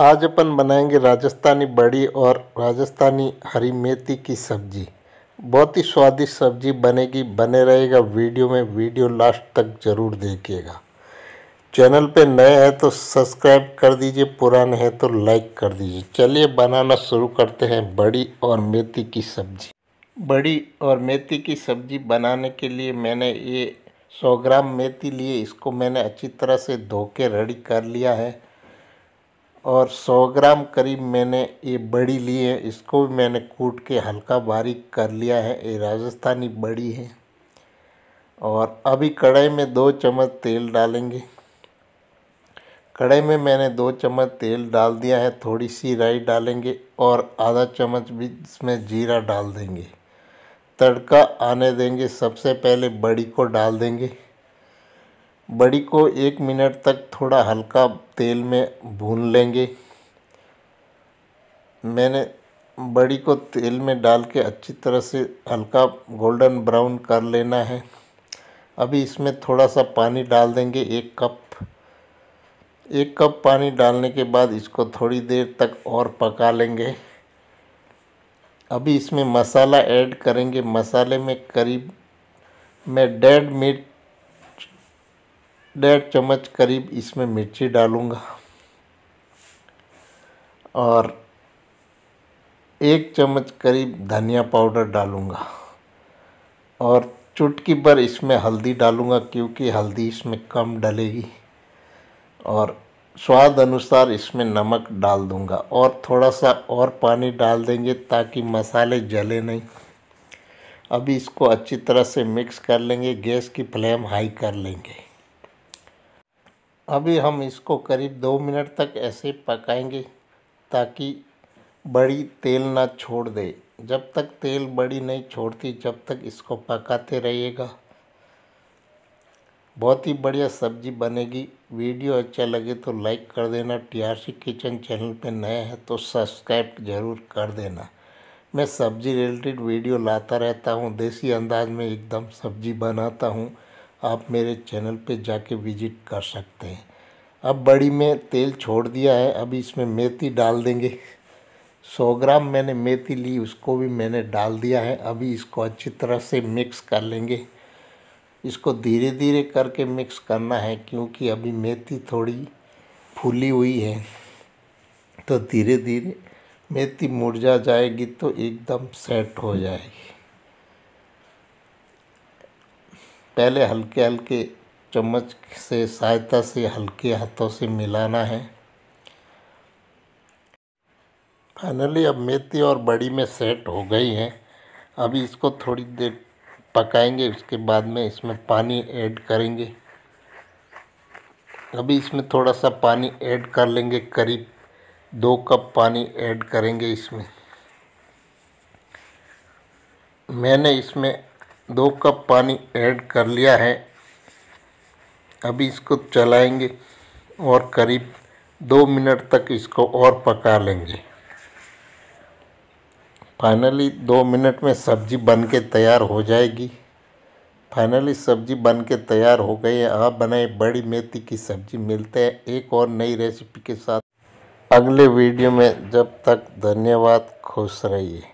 आज अपन बनाएंगे राजस्थानी बड़ी और राजस्थानी हरी मेथी की सब्ज़ी बहुत ही स्वादिष्ट सब्ज़ी बनेगी बने रहेगा वीडियो में वीडियो लास्ट तक ज़रूर देखिएगा चैनल पे नए हैं तो सब्सक्राइब कर दीजिए पुराने हैं तो लाइक कर दीजिए चलिए बनाना शुरू करते हैं बड़ी और मेथी की सब्ज़ी बड़ी और मेथी की सब्ज़ी बनाने के लिए मैंने ये सौ ग्राम मेथी लिए इसको मैंने अच्छी तरह से धो के रेडी कर लिया है और 100 ग्राम करीब मैंने ये बड़ी ली है इसको भी मैंने कूट के हल्का बारीक कर लिया है ये राजस्थानी बड़ी है और अभी कढ़ाई में दो चम्मच तेल डालेंगे कढ़ाई में मैंने दो चम्मच तेल डाल दिया है थोड़ी सी राई डालेंगे और आधा चम्मच भी इसमें जीरा डाल देंगे तड़का आने देंगे सबसे पहले बड़ी को डाल देंगे बड़ी को एक मिनट तक थोड़ा हल्का तेल में भून लेंगे मैंने बड़ी को तेल में डाल के अच्छी तरह से हल्का गोल्डन ब्राउन कर लेना है अभी इसमें थोड़ा सा पानी डाल देंगे एक कप एक कप पानी डालने के बाद इसको थोड़ी देर तक और पका लेंगे अभी इसमें मसाला ऐड करेंगे मसाले में करीब मैं डेढ़ मिर्च डेढ़ चम्मच करीब इसमें मिर्ची डालूँगा और एक चम्मच करीब धनिया पाउडर डालूँगा और चुटकी भर इसमें हल्दी डालूँगा क्योंकि हल्दी इसमें कम डलेगी और स्वाद अनुसार इसमें नमक डाल दूँगा और थोड़ा सा और पानी डाल देंगे ताकि मसाले जले नहीं अभी इसको अच्छी तरह से मिक्स कर लेंगे गैस की फ्लेम हाई कर लेंगे अभी हम इसको करीब दो मिनट तक ऐसे पकाएंगे ताकि बड़ी तेल ना छोड़ दे जब तक तेल बड़ी नहीं छोड़ती जब तक इसको पकाते रहिएगा बहुत ही बढ़िया सब्जी बनेगी वीडियो अच्छा लगे तो लाइक कर देना टीआरसी किचन चैनल पे नया है तो सब्सक्राइब ज़रूर कर देना मैं सब्ज़ी रिलेटेड वीडियो लाता रहता हूँ देसी अंदाज में एकदम सब्ज़ी बनाता हूँ आप मेरे चैनल पे जाके विजिट कर सकते हैं अब बड़ी में तेल छोड़ दिया है अब इसमें मेथी डाल देंगे 100 ग्राम मैंने मेथी ली उसको भी मैंने डाल दिया है अभी इसको अच्छी तरह से मिक्स कर लेंगे इसको धीरे धीरे करके मिक्स करना है क्योंकि अभी मेथी थोड़ी फूली हुई है तो धीरे धीरे मेथी मुरझा जाएगी तो एकदम सेट हो जाएगी पहले हल्के हल्के चम्मच से सहायता से हल्के हाथों से मिलाना है फाइनली अब मेथी और बड़ी में सेट हो गई है अभी इसको थोड़ी देर पकाएंगे उसके बाद में इसमें पानी ऐड करेंगे अभी इसमें थोड़ा सा पानी ऐड कर लेंगे करीब दो कप पानी ऐड करेंगे इसमें मैंने इसमें दो कप पानी ऐड कर लिया है अभी इसको चलाएंगे और करीब दो मिनट तक इसको और पका लेंगे फाइनली दो मिनट में सब्ज़ी बन के तैयार हो जाएगी फाइनली सब्ज़ी बन के तैयार हो गई है आप बनाए बड़ी मेथी की सब्ज़ी मिलते हैं एक और नई रेसिपी के साथ अगले वीडियो में जब तक धन्यवाद खुश रहिए